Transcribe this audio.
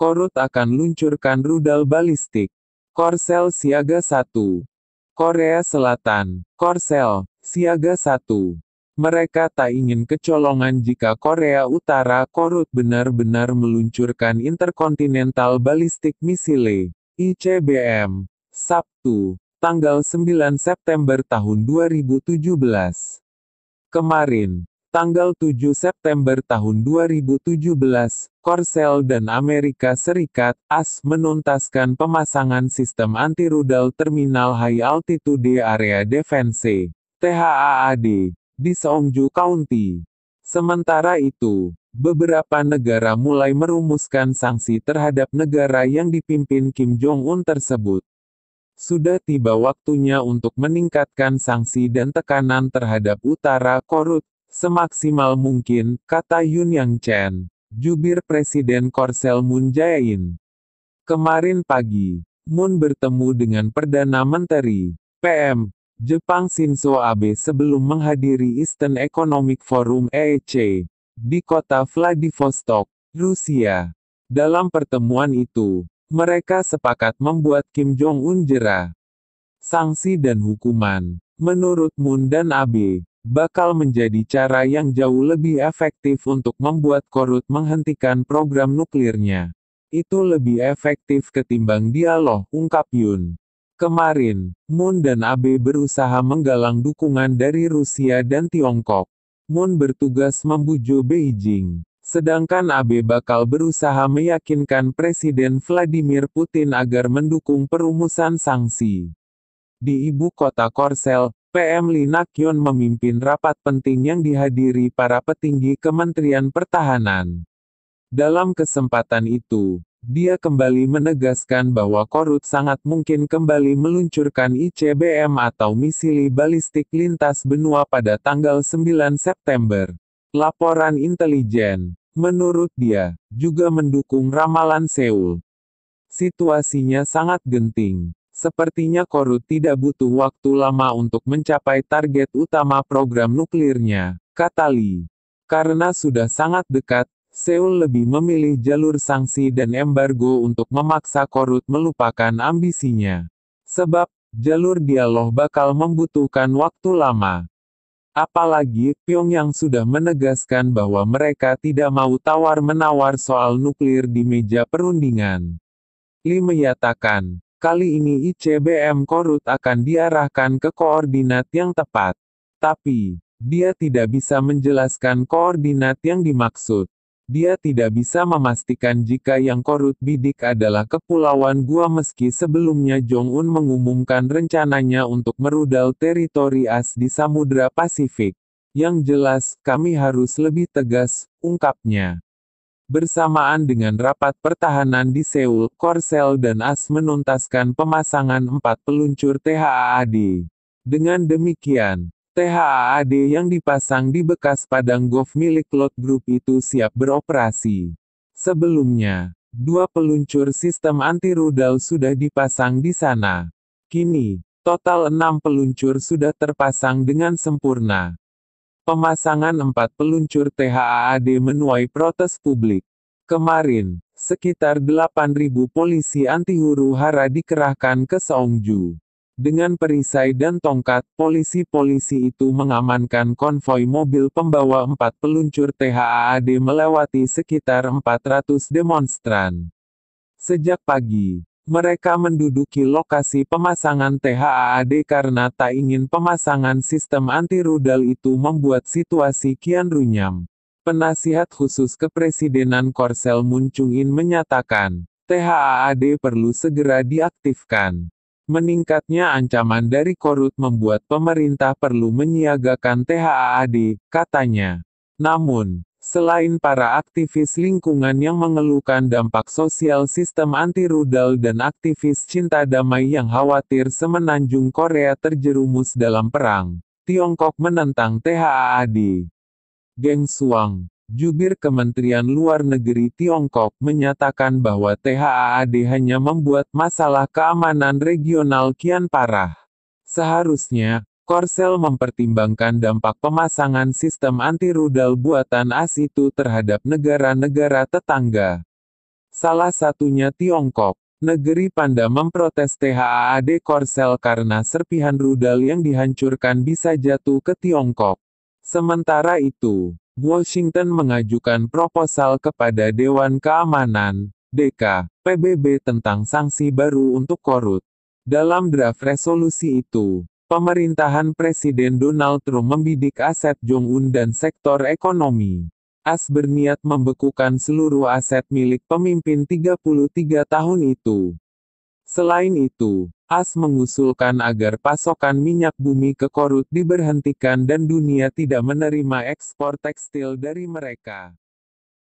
Korut akan luncurkan rudal balistik. Korsel siaga 1. Korea Selatan. Korsel, siaga 1. Mereka tak ingin kecolongan jika Korea Utara Korut benar-benar meluncurkan Interkontinental balistik misile ICBM, Sabtu, tanggal 9 September tahun 2017. Kemarin, Tanggal 7 September tahun 2017, Korsel dan Amerika Serikat, AS, menuntaskan pemasangan sistem anti rudal terminal high altitude area defense, THAAD, di Seongju County. Sementara itu, beberapa negara mulai merumuskan sanksi terhadap negara yang dipimpin Kim Jong-un tersebut sudah tiba waktunya untuk meningkatkan sanksi dan tekanan terhadap utara Korut Semaksimal mungkin, kata Yun Yang Chen. Jubir Presiden Korsel Moon Jae-in. Kemarin pagi, Moon bertemu dengan Perdana Menteri, PM, Jepang Shinzo Abe sebelum menghadiri Eastern Economic Forum EEC, di kota Vladivostok, Rusia. Dalam pertemuan itu, mereka sepakat membuat Kim Jong-un jera. Sanksi dan hukuman, menurut Moon dan Abe, bakal menjadi cara yang jauh lebih efektif untuk membuat Korut menghentikan program nuklirnya. Itu lebih efektif ketimbang dialog, ungkap Yun. Kemarin, Moon dan Abe berusaha menggalang dukungan dari Rusia dan Tiongkok. Moon bertugas membujuk Beijing. Sedangkan Abe bakal berusaha meyakinkan Presiden Vladimir Putin agar mendukung perumusan sanksi. Di ibu kota Korsel, PM Linak Yun memimpin rapat penting yang dihadiri para petinggi Kementerian Pertahanan. Dalam kesempatan itu, dia kembali menegaskan bahwa Korut sangat mungkin kembali meluncurkan ICBM atau misili balistik lintas benua pada tanggal 9 September. Laporan intelijen, menurut dia, juga mendukung ramalan Seoul. Situasinya sangat genting. Sepertinya Korut tidak butuh waktu lama untuk mencapai target utama program nuklirnya, kata Lee. Karena sudah sangat dekat, Seoul lebih memilih jalur sanksi dan embargo untuk memaksa Korut melupakan ambisinya. Sebab, jalur dialog bakal membutuhkan waktu lama. Apalagi, Pyongyang sudah menegaskan bahwa mereka tidak mau tawar-menawar soal nuklir di meja perundingan. Lee menyatakan, Kali ini ICBM Korut akan diarahkan ke koordinat yang tepat. Tapi, dia tidak bisa menjelaskan koordinat yang dimaksud. Dia tidak bisa memastikan jika yang Korut bidik adalah kepulauan gua meski sebelumnya Jong-un mengumumkan rencananya untuk merudal teritori AS di Samudra Pasifik. Yang jelas, kami harus lebih tegas, ungkapnya. Bersamaan dengan rapat pertahanan di Seoul, Korsel dan AS menuntaskan pemasangan empat peluncur THAAD. Dengan demikian, THAAD yang dipasang di bekas padang golf milik Lot Group itu siap beroperasi. Sebelumnya, dua peluncur sistem anti-rudal sudah dipasang di sana. Kini, total enam peluncur sudah terpasang dengan sempurna. Pemasangan empat peluncur THAAD menuai protes publik. Kemarin, sekitar 8.000 polisi anti huru hara dikerahkan ke Seongju. Dengan perisai dan tongkat, polisi-polisi itu mengamankan konvoi mobil pembawa empat peluncur THAAD melewati sekitar 400 demonstran. Sejak pagi, mereka menduduki lokasi pemasangan THAAD karena tak ingin pemasangan sistem anti-rudal itu membuat situasi kian runyam. Penasihat khusus kepresidenan Korsel Munchungin menyatakan, THAAD perlu segera diaktifkan. Meningkatnya ancaman dari korut membuat pemerintah perlu menyiagakan THAAD, katanya. Namun, Selain para aktivis lingkungan yang mengeluhkan dampak sosial sistem anti-rudal dan aktivis cinta damai yang khawatir semenanjung Korea terjerumus dalam perang, Tiongkok menentang THAAD. Geng Suang. Jubir Kementerian Luar Negeri Tiongkok menyatakan bahwa THAAD hanya membuat masalah keamanan regional kian parah. Seharusnya, Korsel mempertimbangkan dampak pemasangan sistem anti-rudal buatan AS itu terhadap negara-negara tetangga. Salah satunya Tiongkok. Negeri Panda memprotes THAAD Korsel karena serpihan rudal yang dihancurkan bisa jatuh ke Tiongkok. Sementara itu, Washington mengajukan proposal kepada Dewan Keamanan, DK, PBB tentang sanksi baru untuk Korut. Dalam draft resolusi itu, Pemerintahan Presiden Donald Trump membidik aset Jong-un dan sektor ekonomi. AS berniat membekukan seluruh aset milik pemimpin 33 tahun itu. Selain itu, AS mengusulkan agar pasokan minyak bumi ke Korut diberhentikan dan dunia tidak menerima ekspor tekstil dari mereka.